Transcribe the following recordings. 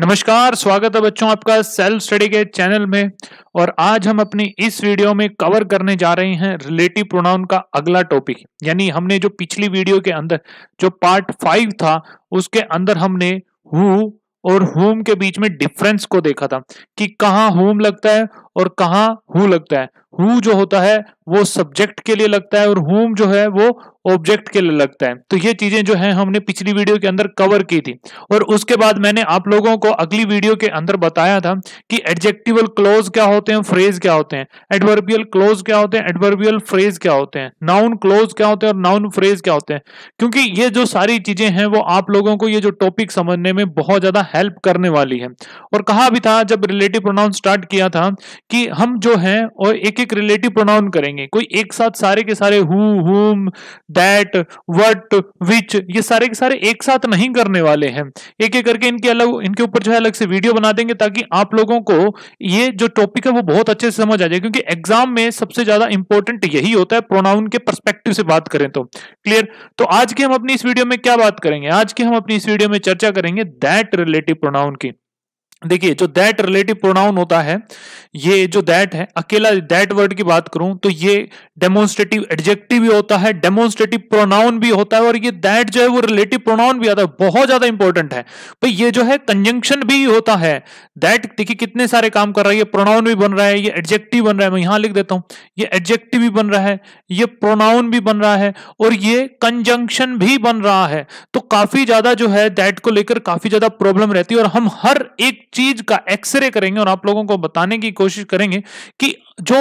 नमस्कार स्वागत है बच्चों आपका सेल्फ स्टडी के चैनल में और आज हम अपनी इस वीडियो में कवर करने जा रहे हैं रिलेटिव प्रोनाउन का अगला टॉपिक यानी हमने जो पिछली वीडियो के अंदर जो पार्ट फाइव था उसके अंदर हमने हु और होम के बीच में डिफरेंस को देखा था कि कहाँ होम लगता है और कहा हु लगता है हु जो होता है वो सब्जेक्ट के लिए लगता है और हुम जो है वो ऑब्जेक्ट के लिए लगता है तो ये चीजें जो है हमने पिछली वीडियो के अंदर कवर की थी और उसके बाद मैंने आप लोगों को अगली वीडियो के अंदर बताया था कि एडजेक्टिवल क्लोज क्या होते हैं फ्रेज क्या होते हैं एडवर्बियल क्लोज क्या होते हैं एडवर्बियल फ्रेज क्या होते हैं नाउन क्लोज क्या होते हैं और नाउन फ्रेज क्या होते हैं क्योंकि ये जो सारी चीजें हैं वो आप लोगों को ये जो टॉपिक समझने में बहुत ज्यादा हेल्प करने वाली है और कहा भी था जब रिलेटिव प्रोनाउन स्टार्ट किया था कि हम जो हैं और एक एक रिलेटिव प्रोनाउन करेंगे कोई एक साथ सारे के सारे हु हुम दैट वट विच ये सारे के सारे एक साथ नहीं करने वाले हैं एक एक करके इनके अलग इनके ऊपर जो है अलग से वीडियो बना देंगे ताकि आप लोगों को ये जो टॉपिक है वो बहुत अच्छे से समझ आ जाए क्योंकि एग्जाम में सबसे ज्यादा इंपॉर्टेंट यही होता है प्रोनाउन के परस्पेक्टिव से बात करें तो क्लियर तो आज की हम अपनी इस वीडियो में क्या बात करेंगे आज की हम अपनी इस वीडियो में चर्चा करेंगे दैट रिलेटिव प्रोनाउन की देखिए जो दैट रिलेटिव प्रोनाउन होता है ये जो दैट है अकेला दैट वर्ड की बात करूं तो ये डेमोन्स्ट्रेटिव एडजेक्टिव भी होता है डेमोन्स्ट्रेटिव प्रोनाउन भी होता है और ये दैट जो है वो रिलेटिव प्रोनाउन भी आता है बहुत ज्यादा इंपॉर्टेंट है भाई ये जो है कंजंक्शन भी होता है दैट देखिए कितने सारे काम कर रहा है ये प्रोनाउन भी बन रहा है ये एडजेक्टिव बन रहा है मैं यहां लिख देता हूं ये एडजेक्टिव भी बन रहा है ये प्रोनाउन भी बन रहा है और ये कंजंक्शन भी बन रहा है तो काफी ज्यादा जो है दैट को लेकर काफी ज्यादा प्रॉब्लम रहती है और हम हर एक चीज का एक्सरे करेंगे और आप लोगों को बताने की कोशिश करेंगे कि जो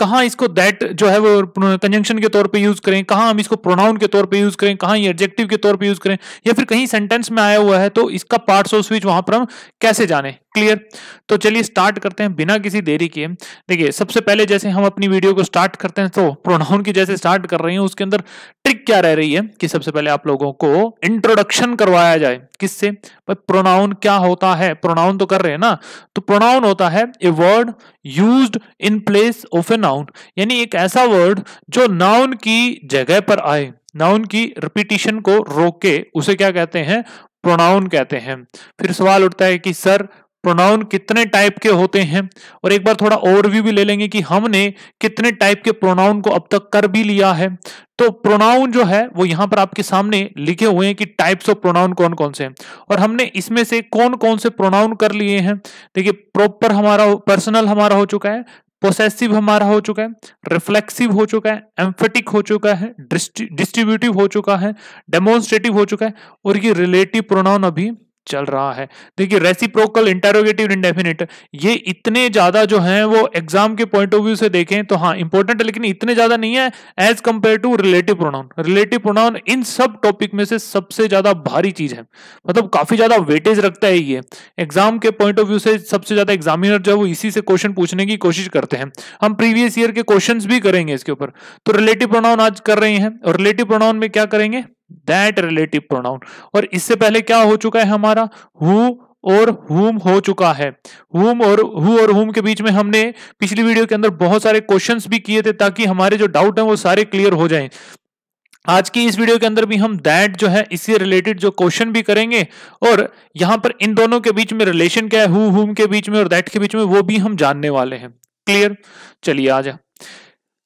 कहा इसको दैट जो है वो कंजंक्शन के तौर पे यूज करें कहा हम इसको प्रोनाउन के तौर पे यूज करें कहा ये एडजेक्टिव के तौर पे यूज करें या फिर कहीं सेंटेंस में आया हुआ है तो इसका पार्ट्स ऑफ स्पीच वहां पर हम कैसे जाने क्लियर तो चलिए स्टार्ट करते हैं बिना किसी देरी के देखिए सबसे पहले जैसे हम अपनी वीडियो को स्टार्ट करते हैं तो प्रोनाउन की जैसे स्टार्ट कर रही हूँ उसके अंदर ट्रिक क्या रह रही है कि सबसे पहले आप लोगों को इंट्रोडक्शन करवाया जाए किससे प्रोनाउन क्या होता है प्रोनाउन तो कर रहे हैं ना तो प्रोनाउन होता है a word use in place of a noun यानी एक ऐसा वर्ड जो नाउन की जगह पर आए नाउन की रिपीटिशन को रोके उसे क्या कहते हैं प्रोनाउन कहते हैं फिर सवाल उठता है कि सर प्रोनाउन कितने टाइप के होते हैं और एक बार थोड़ा ओवरव्यू भी ले लेंगे कि हमने कितने टाइप के प्रोनाउन को अब तक कर भी लिया है तो प्रोनाउन जो है वो यहां पर आपके सामने लिखे हुए हैं कि टाइप्स ऑफ प्रोनाउन कौन कौन से हैं और हमने इसमें से कौन कौन से प्रोनाउन कर लिए हैं देखिए प्रॉपर हमारा पर्सनल हमारा हो चुका है पोसेसिव हमारा हो चुका है रिफ्लेक्सिव हो चुका है एम्फेटिक हो चुका है डिस्ट्रीब्यूटिव हो चुका है डेमोन्स्ट्रेटिव हो चुका है और ये रिलेटिव प्रोनाउन अभी चल रहा है देखिए रेसिप्रोकल इंटेरोगेटिव इंडेफिनिट ये इतने ज्यादा जो हैं वो एग्जाम के पॉइंट ऑफ व्यू से देखें तो हाँ इंपॉर्टेंट है लेकिन इतने ज्यादा नहीं है as compare to relative pronoun relative pronoun इन सब टॉपिक में से सबसे ज्यादा भारी चीज है मतलब काफी ज्यादा वेटेज रखता है ये एग्जाम के पॉइंट ऑफ व्यू से सबसे ज्यादा एग्जामिनर जो है वो इसी से क्वेश्चन पूछने की कोशिश करते हैं हम प्रीवियस ईयर के क्वेश्चन भी करेंगे इसके ऊपर तो रिलेटिव प्रोनाउन आज कर रहे हैं और रिलेटिव प्रोनाउन में क्या करेंगे दैट रिलेटिव प्रोनाउन और इससे पहले क्या हो चुका है हमारा हु और हुम हो चुका है हुम और हु और हुम के बीच में हमने पिछली वीडियो के अंदर बहुत सारे क्वेश्चंस भी किए थे ताकि हमारे जो डाउट हैं वो सारे क्लियर हो जाएं आज की इस वीडियो के अंदर भी हम दैट जो है इससे रिलेटेड जो क्वेश्चन भी करेंगे और यहां पर इन दोनों के बीच में रिलेशन क्या है हु हुम के बीच में और दैट के बीच में वो भी हम जानने वाले हैं क्लियर चलिए आ जा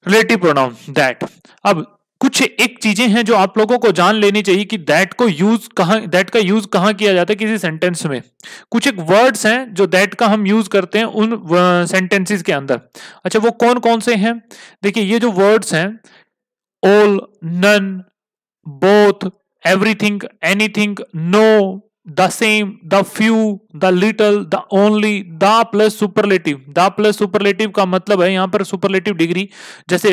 रिलेटिव प्रोनाउन दैट अब कुछ एक चीजें हैं जो आप लोगों को जान लेनी चाहिए कि दैट को यूज कहां दैट का यूज कहाँ किया जाता है किसी सेंटेंस में कुछ एक वर्ड्स हैं जो दैट का हम यूज करते हैं उन सेंटेंसेस के अंदर अच्छा वो कौन कौन से हैं देखिए ये जो वर्ड्स हैं all none both everything anything no the same the few the little the only the plus superlative the plus superlative का मतलब है यहां पर सुपरलेटिव डिग्री जैसे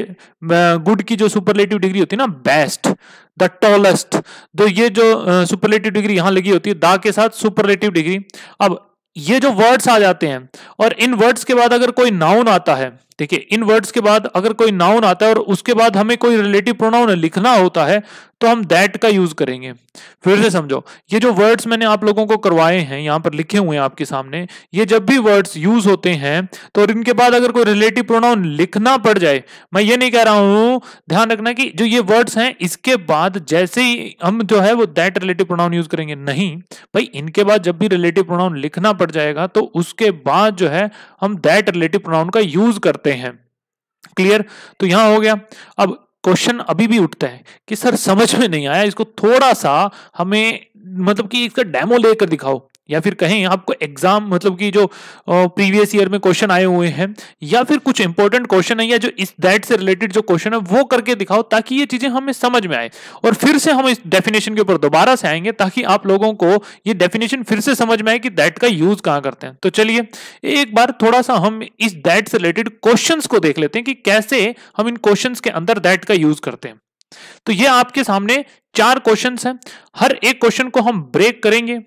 गुड की जो सुपरलेटिव डिग्री होती है ना बेस्ट द टॉलेस्ट तो ये जो सुपरलेटिव डिग्री यहां लगी होती है द के साथ सुपरलेटिव डिग्री अब ये जो वर्ड्स आ जाते हैं और इन वर्ड्स के बाद अगर कोई नाउन आता है देखिए इन वर्ड्स के बाद अगर कोई नाउन आता है और उसके बाद हमें कोई रिलेटिव प्रोनाउन लिखना होता है तो हम दैट का यूज करेंगे फिर से समझो ये जो वर्ड्स मैंने आप लोगों को करवाए हैं यहां पर लिखे हुए हैं आपके सामने ये जब भी वर्ड्स यूज होते हैं तो और इनके बाद अगर कोई रिलेटिव प्रोनाउन लिखना पड़ जाए मैं ये नहीं कह रहा हूं ध्यान रखना कि जो ये वर्ड्स हैं इसके बाद जैसे ही हम जो है वो दैट रिलेटिव प्रोनाउन यूज करेंगे नहीं भाई इनके बाद जब भी रिलेटिव प्रोनाउन लिखना पड़ जाएगा तो उसके बाद जो है हम दैट रिलेटिव प्रोनाउन का यूज करते हैं क्लियर तो यहां हो गया अब क्वेश्चन अभी भी उठता है कि सर समझ में नहीं आया इसको थोड़ा सा हमें मतलब कि इसका डेमो लेकर दिखाओ या फिर कहें आपको एग्जाम मतलब कि जो प्रीवियस ईयर में क्वेश्चन आए हुए हैं या फिर कुछ इंपॉर्टेंट क्वेश्चन है या जो इस दैट से रिलेटेड जो क्वेश्चन है वो करके दिखाओ ताकि ये चीजें हमें समझ में आए और फिर से हम इस डेफिनेशन के ऊपर दोबारा से आएंगे ताकि आप लोगों को ये डेफिनेशन फिर से समझ में आए कि दैट का यूज कहाँ करते हैं तो चलिए एक बार थोड़ा सा हम इस दैट से रिलेटेड क्वेश्चन को देख लेते हैं कि कैसे हम इन क्वेश्चन के अंदर दैट का यूज करते हैं तो ये आपके सामने चार क्वेश्चंस हैं हर एक क्वेश्चन को हम ब्रेक करेंगे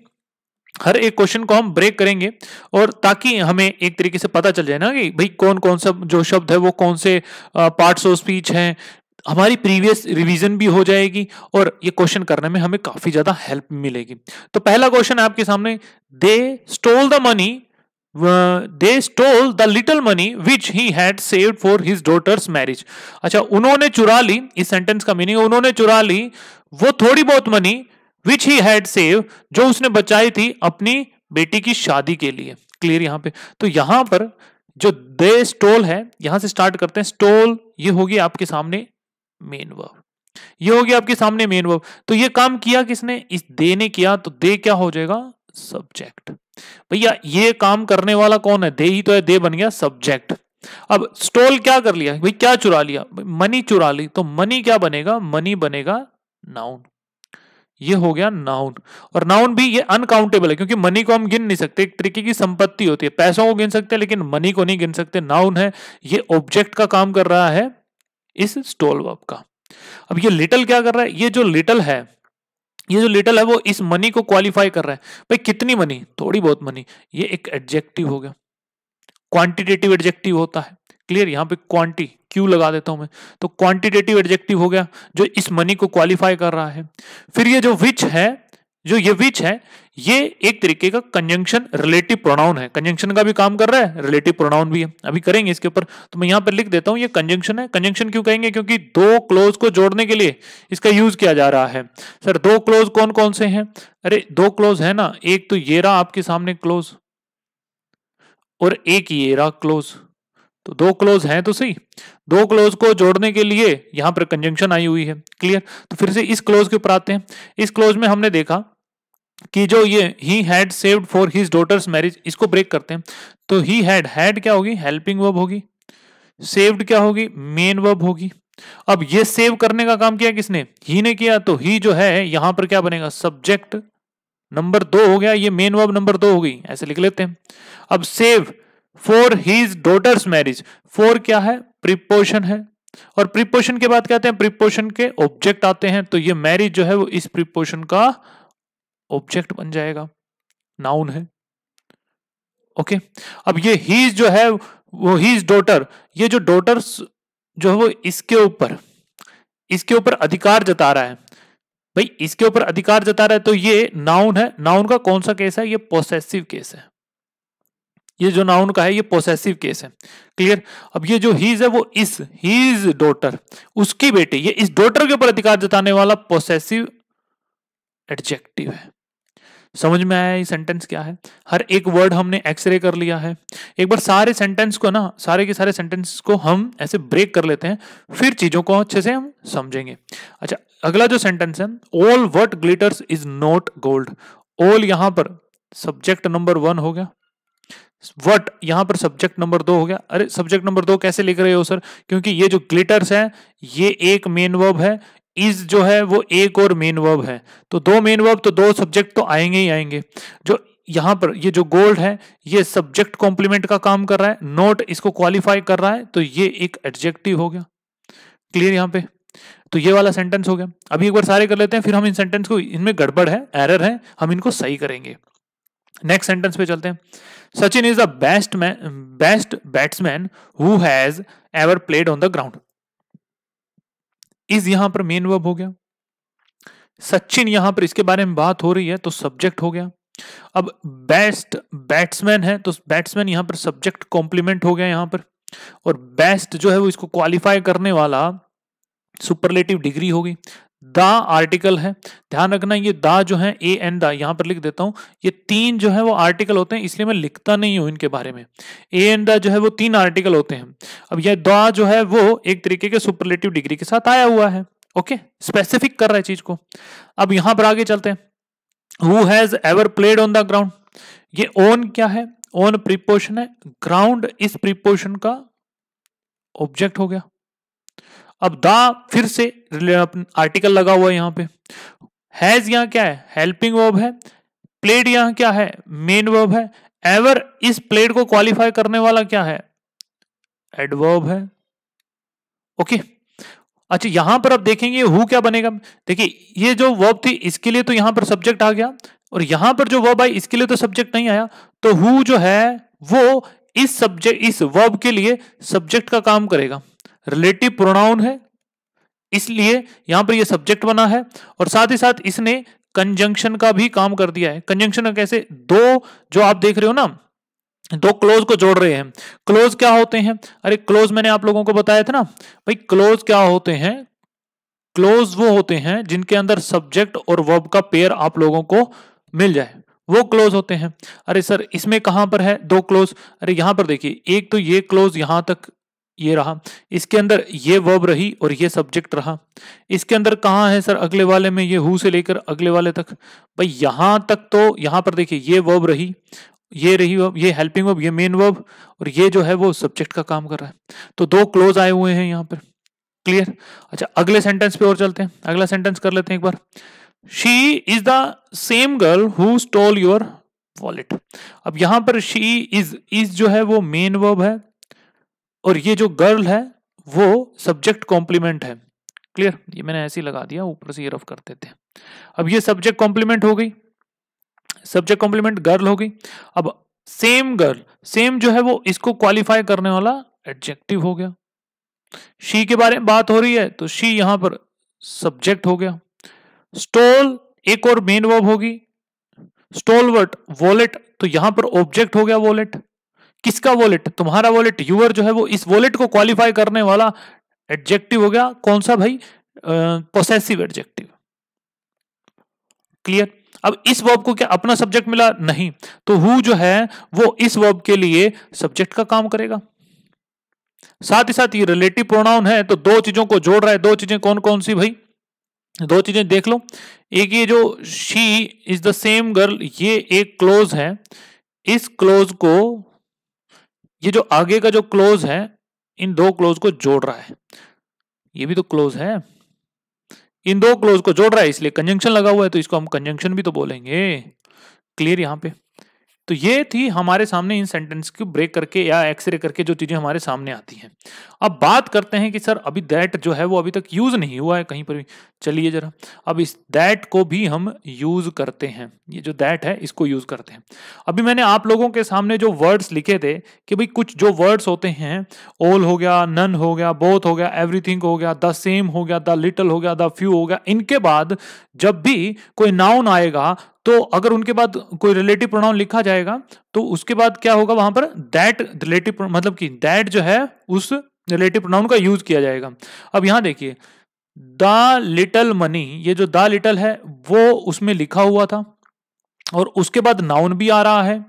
हर एक क्वेश्चन को हम ब्रेक करेंगे और ताकि हमें एक तरीके से पता चल जाए ना कि भाई कौन कौन सा जो शब्द है वो कौन से पार्ट्स ऑफ स्पीच हैं हमारी प्रीवियस रिवीजन भी हो जाएगी और ये क्वेश्चन करने में हमें काफी ज्यादा हेल्प मिलेगी तो पहला क्वेश्चन आपके सामने they stole the money they stole the little money which he had save for his daughter's marriage अच्छा उन्होंने चुरा ली इस सेंटेंस का मीनिंग उन्होंने चुरा ली वो थोड़ी बहुत money which he had save जो उसने बचाई थी अपनी बेटी की शादी के लिए क्लियर यहां पे तो यहां पर जो दे स्टोल है यहां से स्टार्ट करते हैं स्टोल ये होगी आपके सामने मेन वर्ब ये होगी आपके सामने मेन वर्ब तो ये काम किया किसने इस दे ने किया तो दे क्या हो जाएगा सब्जेक्ट भैया ये काम करने वाला कौन है दे ही तो है दे बन गया सब्जेक्ट अब स्टोल क्या कर लिया भाई क्या चुरा लिया मनी चुरा ली तो मनी क्या बनेगा मनी बनेगा नाउन ये हो गया नाउन और नाउन भी ये अनकाउंटेबल है क्योंकि मनी को हम गिन नहीं सकते एक तरीके की संपत्ति होती है पैसों को गिन सकते हैं लेकिन मनी को नहीं गिन सकते नाउन है ये ऑब्जेक्ट का काम कर रहा है इस स्टोल वर्ब का अब ये लिटल क्या कर रहा है ये जो लिटल है ये जो लिटल है वो इस मनी को क्वालिफाई कर रहा है भाई कितनी मनी थोड़ी बहुत मनी ये एक एडजेक्टिव हो गया क्वांटिटेटिव एडजेक्टिव होता है क्लियर यहाँ पे क्वांटी क्यू लगा देता हूं मैं तो क्वांटिटेटिव एडजेक्टिव हो गया जो इस मनी को क्वालिफाई कर रहा है फिर ये जो विच है जो ये विच है ये एक तरीके का कंजंक्शन रिलेटिव प्रोनाउन है कंजंक्शन का भी काम कर रहा है रिलेटिव प्रोनाउन भी है अभी करेंगे इसके ऊपर तो मैं यहां पर लिख देता हूं ये कंजंक्शन है कंजंक्शन क्यों कहेंगे क्योंकि दो क्लोज को जोड़ने के लिए इसका यूज किया जा रहा है सर दो क्लोज कौन कौन से हैं अरे दो क्लोज है ना एक तो ये रहा आपके सामने क्लोज और एक ये रहा क्लोज तो दो क्लोज हैं तो सही दो क्लोज को जोड़ने के लिए यहां पर कंजंक्शन आई हुई है क्लियर तो फिर से इस क्लोज के ऊपर आते हैं इस क्लोज में हमने देखा कि जो ये he had saved for his daughter's marriage इसको ब्रेक करते हैं तो ही हैड हैड क्या होगी हेल्पिंग वर्ब होगी सेव्ड क्या होगी मेन वर्ब होगी अब ये सेव करने का काम किया किसने ही ने किया तो ही जो है यहां पर क्या बनेगा सब्जेक्ट नंबर दो हो गया ये मेन वर्ब नंबर दो हो गई ऐसे लिख लेते हैं अब save for his daughter's marriage for क्या है प्रिपोशन है और प्रिपोशन के बाद कहते हैं प्रिपोशन के ऑब्जेक्ट आते हैं तो ये मैरिज जो है वो इस प्रिपोशन का ऑब्जेक्ट बन जाएगा नाउन है ओके अब ये हीज जो है वो हीज डोटर ये जो डोटर्स जो है वो इसके ऊपर इसके ऊपर अधिकार जता रहा है भाई इसके ऊपर अधिकार जता रहा है तो ये नाउन है नाउन का कौन सा केस है ये पोसेसिव केस है ये जो नाउन का है ये पोसेसिव केस है क्लियर अब ये जो हीज है वो इस हीज डॉटर उसकी बेटी ये इस डॉटर के ऊपर अधिकार जताने वाला पोसेसिव एडजेक्टिव है समझ में आया ये सेंटेंस क्या है हर एक वर्ड हमने एक्सरे कर लिया है एक बार सारे सेंटेंस को ना सारे के सारे सेंटेंस को हम ऐसे ब्रेक कर लेते हैं फिर चीजों को अच्छे से हम समझेंगे अच्छा अगला जो सेंटेंस है all what glitters is not gold all यहां पर सब्जेक्ट नंबर वन हो गया वट यहां पर सब्जेक्ट नंबर दो हो गया अरे सब्जेक्ट नंबर दो कैसे लिख रहे हो सर क्योंकि ये जो ग्लिटर्स है ये एक मेन वर्ब है इज जो है वो एक और मेन वर्ब है तो दो मेन वर्ब तो दो सब्जेक्ट तो आएंगे ही आएंगे जो यहां पर ये जो गोल्ड है ये सब्जेक्ट कॉम्प्लीमेंट का काम कर रहा है नोट इसको क्वालिफाई कर रहा है तो ये एक एडजेक्टिव हो गया क्लियर यहां पे तो ये वाला सेंटेंस हो गया अभी एक बार सारे कर लेते हैं फिर हम इन सेंटेंस को इनमें गड़बड़ है एरर है हम इनको सही करेंगे नेक्स्ट सेंटेंस पे चलते हैं Sachin is the best man best batsman who has ever played on the ground is यहां पर मेन वर्ब हो गया सचिन यहां पर इसके बारे में बात हो रही है तो सब्जेक्ट हो गया अब बेस्ट बैट्समैन है तो बैट्समैन यहां पर सब्जेक्ट कॉम्प्लीमेंट हो गया यहां पर और बेस्ट जो है वो इसको क्वालिफाई करने वाला सुपरलेटिव डिग्री होगी द आर्टिकल है ध्यान रखना ये द जो है ए एंड द यहां पर लिख देता हूं ये तीन जो है वो आर्टिकल होते हैं इसलिए मैं लिखता नहीं हूं इनके बारे में ए एन द जो है वो तीन आर्टिकल होते हैं अब यह द जो है वो एक तरीके के सुपरलेटिव डिग्री के साथ आया हुआ है ओके स्पेसिफिक कर रहा है चीज को अब यहां पर आगे चलते हैं who has ever played on the ground ये ओन क्या है ओन प्रिपोर्शन है ग्राउंड इस प्रिपोशन का ऑब्जेक्ट हो गया अब दा फिर से आर्टिकल लगा हुआ यहां पे हैज यहां क्या है हेल्पिंग वर्ब है प्लेड यहां क्या है मेन वर्ब है एवर इस प्लेड को क्वालिफाई करने वाला क्या है एडवर्ब है ओके अच्छा यहां पर आप देखेंगे हु क्या बनेगा देखिए ये जो वर्ब थी इसके लिए तो यहां पर सब्जेक्ट आ गया और यहां पर जो वर्ब आई इसके लिए तो सब्जेक्ट नहीं आया तो हु जो है वो इस सब्जेक्ट इस वर्ब के लिए सब्जेक्ट का काम करेगा रिलेटिव प्रोनाउन है इसलिए यहां पर ये सब्जेक्ट बना है और साथ ही साथ इसने कंजंक्शन का भी काम कर दिया है कंजंक्शन कैसे दो जो आप देख रहे हो ना दो क्लोज को जोड़ रहे हैं क्लोज क्या होते हैं अरे क्लोज मैंने आप लोगों को बताया था ना भाई क्लोज क्या होते हैं क्लोज वो होते हैं जिनके अंदर सब्जेक्ट और वर्ब का पेयर आप लोगों को मिल जाए वो क्लोज होते हैं अरे सर इसमें कहां पर है दो क्लोज अरे यहां पर देखिए एक तो ये क्लोज यहां तक ये रहा इसके अंदर ये वर्ब रही और ये सब्जेक्ट रहा इसके अंदर कहाँ है सर अगले वाले में ये हु से लेकर अगले वाले तक भाई यहाँ तक तो यहाँ पर देखिए ये वर्ब रही ये रही वर्ब ये हेल्पिंग वर्ब ये मेन वर्ब और ये जो है वो सब्जेक्ट का काम कर रहा है तो दो क्लोज आए हुए हैं यहाँ पर क्लियर अच्छा अगले सेंटेंस पे और चलते हैं अगला सेंटेंस कर लेते हैं एक बार she is the same girl who stole your wallet अब यहां पर शी इज इज जो है वो मेन वर्ब है और ये जो गर्ल है वो सब्जेक्ट कॉम्प्लीमेंट है क्लियर ये मैंने ऐसे ही लगा दिया ऊपर से ये रफ करते थे अब ये सब्जेक्ट कॉम्प्लीमेंट हो गई सब्जेक्ट कॉम्प्लीमेंट गर्ल हो गई अब सेम गर्ल सेम जो है वो इसको क्वालिफाई करने वाला एडजेक्टिव हो गया शी के बारे में बात हो रही है तो शी यहां पर सब्जेक्ट हो गया स्टोल एक और मेन वर्ब होगी स्टोलवर्ट वॉलेट तो यहां पर ऑब्जेक्ट हो गया वॉलेट किसका वॉलेट तुम्हारा वॉलेट यूअर जो है वो इस वॉलेट को क्वालिफाई करने वाला एडजेक्टिव हो गया कौन सा भाई पोसेसिव एडजेक्टिव क्लियर अब इस वर्ब को क्या अपना सब्जेक्ट मिला नहीं तो हु जो है वो इस वर्ब के लिए सब्जेक्ट का काम करेगा साथ ही साथ ये रिलेटिव प्रोनाउन है तो दो चीजों को जोड़ रहा है दो चीजें कौन कौन सी भाई दो चीजें देख लो एक ये जो she is the same girl ये एक क्लोज है इस क्लोज को ये जो आगे का जो क्लोज है इन दो क्लोज को जोड़ रहा है ये भी तो क्लोज है इन दो क्लोज को जोड़ रहा है इसलिए कंजंक्शन लगा हुआ है तो इसको हम कंजंक्शन भी तो बोलेंगे क्लियर यहां पे तो ये थी हमारे सामने इन सेंटेंस को ब्रेक करके या एक्सरे करके जो चीजें हमारे सामने आती हैं अब बात करते हैं कि सर अभी दैट जो है वो अभी तक यूज नहीं हुआ है कहीं पर भी चलिए जरा अब इस दैट को भी हम यूज करते हैं ये जो दैट है इसको यूज करते हैं अभी मैंने आप लोगों के सामने जो वर्ड्स लिखे थे कि भाई कुछ जो वर्ड्स होते हैं ओल हो गया नन हो गया बोथ हो गया एवरीथिंग हो गया द सेम हो गया द लिटल हो गया द फ्यू हो गया इनके बाद जब भी कोई नाउन आएगा तो अगर उनके बाद कोई रिलेटिव प्रोनाउन लिखा जाएगा तो उसके बाद क्या होगा वहां पर दैट रिलेटिव मतलब कि दैट जो है उस रिलेटिव प्रोनाउन का यूज किया जाएगा अब यहां देखिए द लिटल मनी ये जो द लिटल है वो उसमें लिखा हुआ था और उसके बाद नाउन भी आ रहा है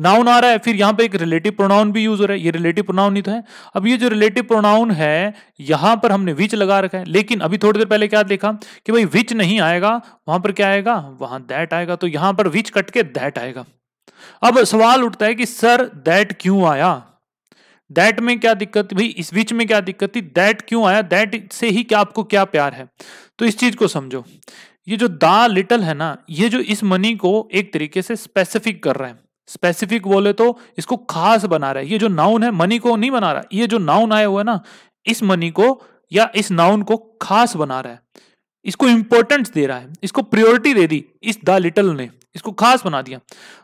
नाउन आ रहा है फिर यहां पे एक रिलेटिव प्रोनाउन भी यूज हो रहा है ये रिलेटिव प्रोनाउन ही तो है अब ये जो रिलेटिव प्रोनाउन है यहां पर हमने विच लगा रखा है लेकिन अभी थोड़ी देर पहले क्या देखा कि भाई विच नहीं आएगा वहां पर क्या आएगा वहां दैट आएगा तो यहां पर विच कट के दैट आएगा अब सवाल उठता है कि सर दैट क्यों आया दैट में क्या दिक्कत भी इस बीच में क्या दिक्कत थी दैट क्यों आया दैट से ही क्या आपको क्या प्यार है तो इस चीज को समझो ये जो दा लिटल है ना ये जो इस मनी को एक तरीके से स्पेसिफिक कर रहे हैं स्पेसिफिक बोले तो इसको खास बना रहा है ये जो नाउन है मनी को नहीं बना रहा ये जो नाउन आया हुआ है ना इस मनी को या इस नाउन को खास बना रहा है इसको इंपॉर्टेंस दे रहा है इसको प्रियोरिटी दे दी इस द लिटल ने इसको खास बना दिया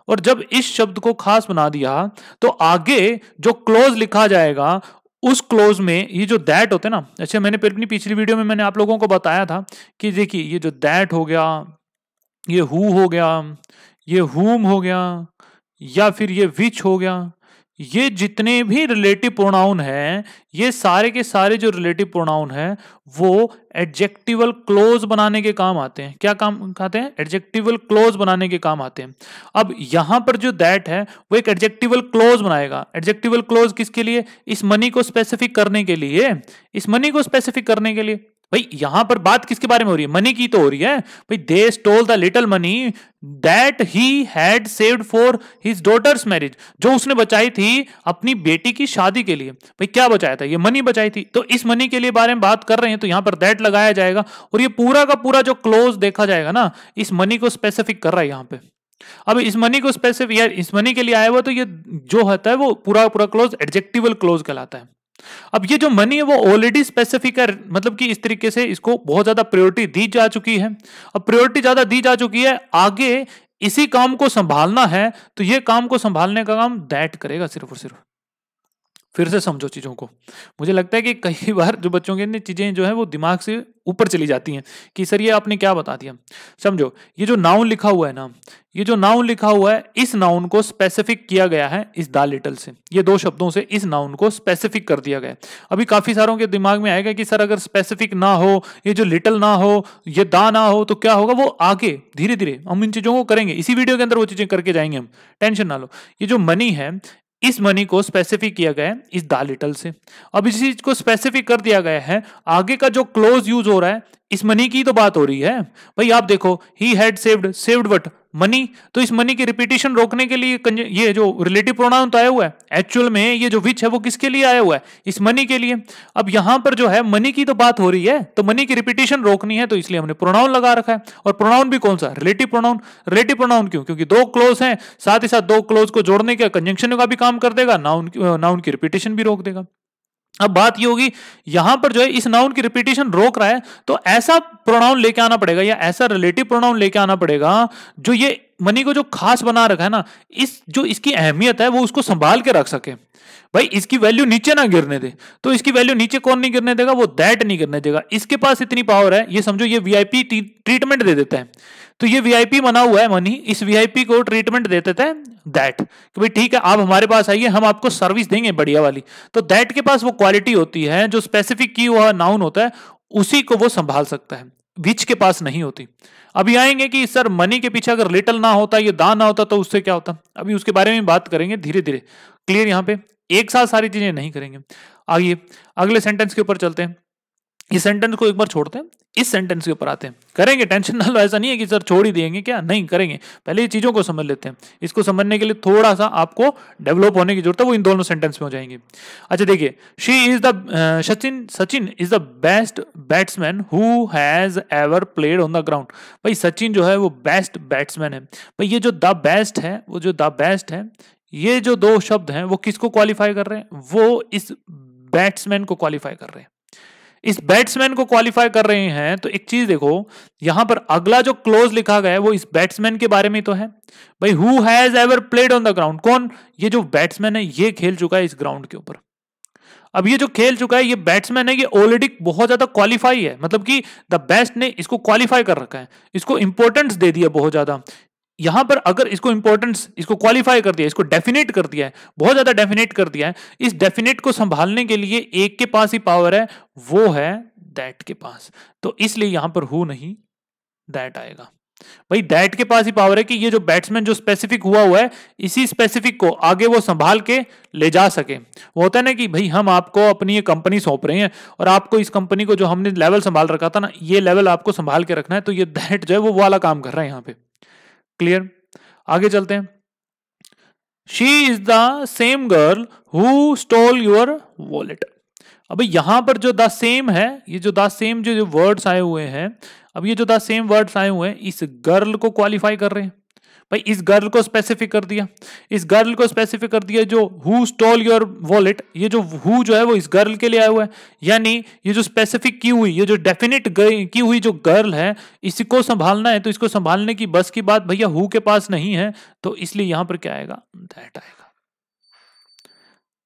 और जब इस शब्द को खास बना दिया तो आगे जो क्लोज लिखा जाएगा उस क्लोज में ये जो दैट होते ना अच्छा मैंने अपनी पिछली वीडियो में मैंने आप लोगों को बताया था कि देखिए ये जो दैट हो गया ये हु हो गया ये हुम हो गया या फिर ये विच हो गया ये जितने भी रिलेटिव प्रोनाउन हैं ये सारे के सारे जो रिलेटिव प्रोनाउन हैं वो एडजेक्टिवल क्लोज बनाने के काम आते हैं क्या काम आते हैं एडजेक्टिवल क्लोज बनाने के काम आते हैं अब यहां पर जो दैट है वो एक एडजेक्टिवल क्लोज बनाएगा एडजेक्टिवल क्लोज किसके लिए इस मनी को स्पेसिफिक करने के लिए इस मनी को स्पेसिफिक करने के लिए भाई यहां पर बात किसके बारे में हो रही है मनी की तो हो रही है भाई they stole the little money that he had saved for his daughter's marriage जो उसने बचाई थी अपनी बेटी की शादी के लिए भाई क्या बचाया था ये मनी बचाई थी तो इस मनी के लिए बारे में बात कर रहे हैं तो यहां पर दैट लगाया जाएगा और ये पूरा का पूरा जो क्लोज देखा जाएगा ना इस मनी को स्पेसिफिक कर रहा है यहां पे अब इस मनी को स्पेसिफिक यार इस मनी के लिए आया हुआ तो ये जो होता है वो पूरा पूरा क्लोज एडजेक्टिवल क्लोज कहलाता है अब ये जो मनी है वो ऑलरेडी स्पेसिफिक है मतलब कि इस तरीके से इसको बहुत ज्यादा प्रायोरिटी दी जा चुकी है अब प्रायोरिटी ज्यादा दी जा चुकी है आगे इसी काम को संभालना है तो ये काम को संभालने का काम दैट करेगा सिर्फ और सिर्फ फिर से समझो चीज़ों को मुझे लगता है कि कई बार जो बच्चों के चीज़ें जो हैं वो दिमाग से ऊपर चली जाती हैं कि सर ये आपने क्या बता दिया समझो ये जो नाउन लिखा हुआ है ना ये जो नाउन लिखा हुआ है इस नाउन को स्पेसिफिक किया गया है इस द लिटल से ये दो शब्दों से इस नाउन को स्पेसिफिक कर दिया गया अभी काफ़ी सारों के दिमाग में आएगा कि सर अगर स्पेसिफिक ना हो ये जो लिटल ना हो ये दा ना हो तो क्या होगा वो आगे धीरे धीरे हम इन चीज़ों को करेंगे इसी वीडियो के अंदर वो चीज़ें करके जाएंगे हम टेंशन ना लो ये जो मनी है इस मनी को स्पेसिफिक किया गया है इस दा लिटल से अब इस चीज को स्पेसिफिक कर दिया गया है आगे का जो क्लोज यूज हो रहा है इस मनी की तो बात हो रही है भाई आप देखो he had saved saved what money तो इस मनी की रिपीटेशन रोकने के लिए ये जो रिलेटिव प्रोनाउन तो आया हुआ है एक्चुअल में ये जो विच है वो किसके लिए आया हुआ है इस मनी के लिए अब यहां पर जो है मनी की तो बात हो रही है तो मनी की रिपीटेशन रोकनी है तो इसलिए हमने प्रोनाउन लगा रखा है और प्रोनाउन भी कौन सा रिलेटिव प्रोनाउन रिलेटिव प्रोनाउन क्यों क्योंकि दो क्लोज है साथ ही साथ दो क्लोज को जोड़ने का कंजंक्शन का भी काम कर देगा ना उनकी ना उनकी रिपीटेशन भी रोक देगा अब बात ये होगी यहां पर जो है इस नाउन की रिपीटेशन रोक रहा है तो ऐसा प्रोनाउन लेके आना पड़ेगा या ऐसा रिलेटिव प्रोनाउन लेके आना पड़ेगा जो ये मनी को जो खास बना रखा है ना इस जो इसकी अहमियत है वो उसको संभाल के रख सके भाई इसकी वैल्यू नीचे ना गिरने दे तो इसकी वैल्यू नीचे कौन नहीं गिरने देगा वो दैट नहीं गिरने देगा इसके पास इतनी पावर है ये समझो ये वीआईपी ट्रीटमेंट दे देता है तो ये वीआईपी बना हुआ है मनी इस वीआईपी को ट्रीटमेंट देते थे दैट कि भाई ठीक है आप हमारे पास आइए हम आपको सर्विस देंगे बढ़िया वाली तो दैट के पास वो क्वालिटी होती है जो स्पेसिफिक की हुआ नाउन होता है उसी को वो संभाल सकता है विच के पास नहीं होती अभी आएंगे कि सर मनी के पीछे अगर लिटल ना होता ये दान ना होता तो उससे क्या होता अभी उसके बारे में बात करेंगे धीरे धीरे क्लियर यहाँ पे एक साथ सारी चीजें नहीं करेंगे आइए अगले सेंटेंस के ऊपर चलते हैं इस सेंटेंस को एक बार छोड़ते हैं इस सेंटेंस के ऊपर आते हैं करेंगे टेंशन ना लो ऐसा नहीं है कि सर छोड़ ही देंगे क्या नहीं करेंगे पहले ये चीज़ों को समझ लेते हैं इसको समझने के लिए थोड़ा सा आपको डेवलप होने की जरूरत है वो इन दोनों सेंटेंस में हो जाएंगे अच्छा देखिए she is the Sachin Sachin is the best batsman who has ever played on the ground भाई सचिन जो है वो बेस्ट बैट्समैन है भाई ये जो द बेस्ट है वो जो द बेस्ट है ये जो दो शब्द हैं वो किसको क्वालिफाई कर रहे हैं वो इस बैट्समैन को क्वालिफाई कर रहे हैं इस बैट्समैन को क्वालिफाई कर रहे हैं तो एक चीज देखो यहां पर अगला जो क्लोज लिखा गया है वो इस बैट्समैन के बारे में तो है भाई who has ever played on the ground कौन ये जो बैट्समैन है ये खेल चुका है इस ग्राउंड के ऊपर अब ये जो खेल चुका है ये बैट्समैन है ये ऑलरेडी बहुत ज्यादा क्वालिफाई है मतलब कि द बेस्ट ने इसको क्वालिफाई कर रखा है इसको इंपोर्टेंस दे दिया बहुत ज्यादा यहां पर अगर इसको इंपॉर्टेंस इसको क्वालिफाई कर दिया इसको डेफिनेट कर दिया है बहुत ज्यादा डेफिनेट कर दिया है इस डेफिनेट को संभालने के लिए एक के पास ही पावर है वो है दैट के पास तो इसलिए यहां पर हु नहीं दैट आएगा भाई दैट के पास ही पावर है कि ये जो बैट्समैन जो स्पेसिफिक हुआ हुआ है इसी स्पेसिफिक को आगे वो संभाल के ले जा सके वो होता है ना कि भाई हम आपको अपनी ये कंपनी सौंप रहे हैं और आपको इस कंपनी को जो हमने लेवल संभाल रखा था ना ये लेवल आपको संभाल के रखना है तो ये दैट जो है वो वाला काम कर रहा है यहां पर क्लियर आगे चलते हैं she is the same girl who stole your wallet अब यहां पर जो द सेम है ये जो द सेम जो वर्ड्स आए हुए हैं अब ये जो द सेम वर्ड्स आए हुए हैं इस गर्ल को क्वालिफाई कर रहे हैं भाई इस गर्ल को स्पेसिफिक कर दिया इस गर्ल को स्पेसिफिक कर दिया जो हु स्टॉल योर वॉलेट ये जो हु जो है वो इस गर्ल के लिए आया हुआ है यानी ये जो स्पेसिफिक की हुई ये जो डेफिनेट की हुई जो गर्ल है इसी को संभालना है तो इसको संभालने की बस की बात भैया हु के पास नहीं है तो इसलिए यहां पर क्या आएगा दैट आएगा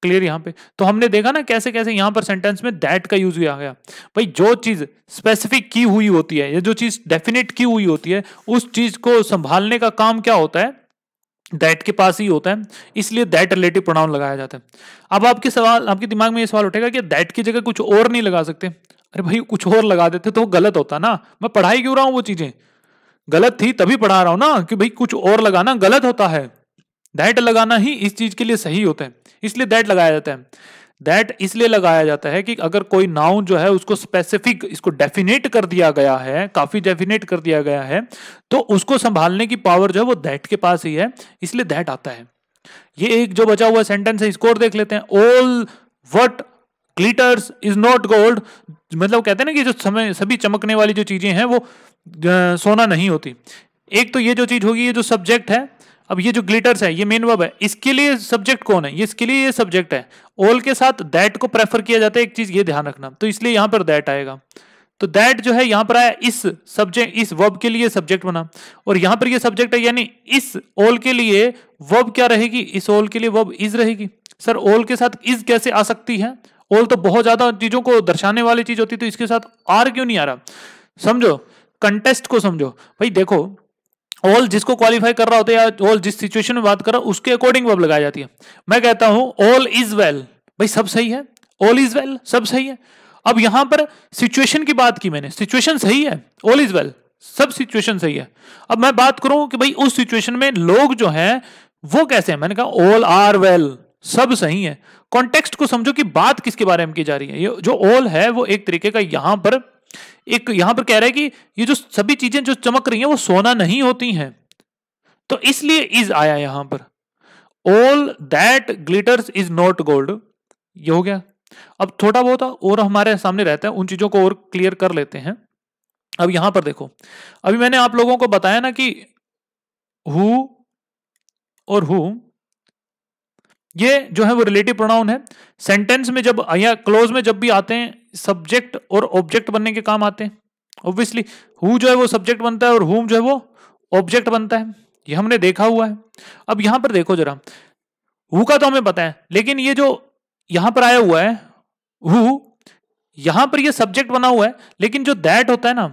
क्लियर यहाँ पे तो हमने देखा ना कैसे कैसे यहाँ पर सेंटेंस में दैट का यूज किया गया भाई जो चीज स्पेसिफिक की हुई होती है या जो चीज डेफिनेट की हुई होती है उस चीज को संभालने का काम क्या होता है दैट के पास ही होता है इसलिए दैट रिलेटिव प्रोनाउन लगाया जाता है अब आपके सवाल आपके दिमाग में ये सवाल उठेगा कि दैट की जगह कुछ और नहीं लगा सकते अरे भाई कुछ और लगा देते तो वो गलत होता ना मैं पढ़ाई क्यों रहा हूँ वो चीजें गलत थी तभी पढ़ा रहा हूँ ना कि भाई कुछ और लगाना गलत होता है दैट लगाना ही इस चीज के लिए सही होता है इसलिए दैट लगाया जाता है दैट इसलिए लगाया जाता है कि अगर कोई नाउन जो है उसको स्पेसिफिक इसको डेफिनेट कर दिया गया है काफी डेफिनेट कर दिया गया है तो उसको संभालने की पावर जो है वो दैट के पास ही है इसलिए दैट आता है ये एक जो बचा हुआ सेंटेंस है इसको और देख लेते हैं all what glitters is not gold मतलब कहते हैं ना कि जो समय सभी चमकने वाली जो चीजें हैं वो सोना नहीं होती एक तो ये जो चीज होगी ये जो सब्जेक्ट है अब ये जो ग्लिटर्स है ये मेन वर्ब है इसके लिए सब्जेक्ट कौन है ये इसके लिए ये सब्जेक्ट है ऑल के साथ दैट को प्रेफर किया जाता है एक चीज ये ध्यान रखना तो इसलिए यहां पर दैट आएगा तो दैट जो है यहां पर आया इस सब्जेक्ट इस वर्ब के लिए सब्जेक्ट बना और यहां पर ये सब्जेक्ट है यानी इस ऑल के लिए वर्ब क्या रहेगी इस ऑल के लिए वर्ब इज रहेगी सर ऑल के साथ इज कैसे आ सकती है ऑल तो बहुत ज्यादा चीजों को दर्शाने वाली चीज होती है तो इसके साथ आर क्यों नहीं आ रहा समझो कंटेस्ट को समझो भाई देखो ऑल जिसको क्वालिफाई कर रहा होता है या ऑल जिस सिचुएशन में बात कर रहा उसके अकॉर्डिंग वर्ब लगाई जाती है मैं कहता हूं ऑल इज वेल भाई सब सही है ऑल इज वेल सब सही है अब यहां पर सिचुएशन की बात की मैंने सिचुएशन सही है ऑल इज वेल सब सिचुएशन सही है अब मैं बात करूं कि भाई उस सिचुएशन में लोग जो हैं वो कैसे हैं मैंने कहा ऑल आर वेल सब सही है कॉन्टेक्स्ट को समझो कि बात किसके बारे में की जा रही है ये जो ऑल है वो एक तरीके का यहां पर एक यहां पर कह रहा है कि ये जो सभी चीजें जो चमक रही हैं वो सोना नहीं होती हैं तो इसलिए इज आया यहां पर all that glitters is not gold ये हो गया अब थोड़ा बहुत और हमारे सामने रहता है उन चीजों को और क्लियर कर लेते हैं अब यहां पर देखो अभी मैंने आप लोगों को बताया ना कि हु और हु ये जो है वो रिलेटिव प्रोनाउन है सेंटेंस में जब या क्लोज में जब भी आते हैं सब्जेक्ट और ऑब्जेक्ट बनने के काम आते हैं ऑब्वियसली हु जो है वो सब्जेक्ट बनता है और हुम जो है वो ऑब्जेक्ट बनता है ये हमने देखा हुआ है अब यहां पर देखो जरा हु का तो हमें पता है लेकिन ये जो यहां पर आया हुआ है हु यहां पर ये सब्जेक्ट बना हुआ है लेकिन जो दैट होता है ना